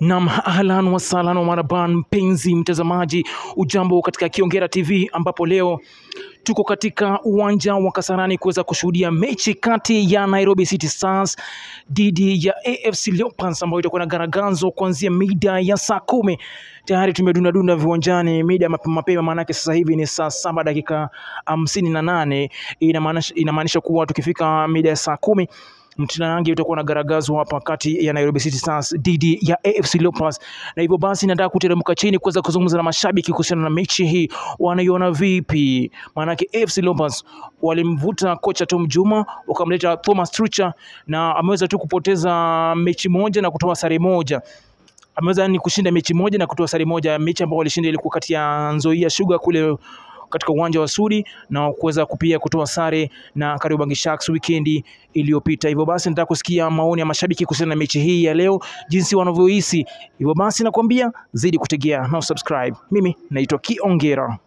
Nam, ahlan wasalan wa marhaban, mpenzi mtazamaji, ujambo katika Kiongera TV, ambapo leo tuko katika uwanja wa Kasarani kuweza kushuhudia mechi kati ya Nairobi City Stars dhidi ya AFC Leopards ambayo itakuwa na garagazo kuanzia mida ya saa kumi. Tayari tumedundadunda viwanjani mida mapema mapema, maanake sasa hivi ni saa saba dakika hamsini na nane. Inamaanisha kuwa tukifika mida ya saa kumi mtina rangi utakuwa na garagazo hapa kati ya Nairobi City Stars dhidi ya AFC Leopards, na hivyo basi nataka kuteremka chini kuweza kuzungumza na mashabiki kuhusiana na mechi hii, wanaiona vipi? Maanake AFC Leopards walimvuta kocha Tom Juma wakamleta Thomas Trucha na ameweza tu kupoteza mechi moja na kutoa sare moja ameweza ni kushinda mechi moja na kutoa sare moja. Mechi ambayo walishinda ilikuwa kati ya Nzoia Sugar kule katika uwanja wa Sudi na kuweza kupia kutoa sare na Kariobangi Sharks weekend iliyopita. Hivyo basi nataka kusikia maoni ya mashabiki kuhusiana na mechi hii ya leo, jinsi wanavyohisi. Hivyo basi nakwambia, zidi kutegea na subscribe. Mimi naitwa Kiongera.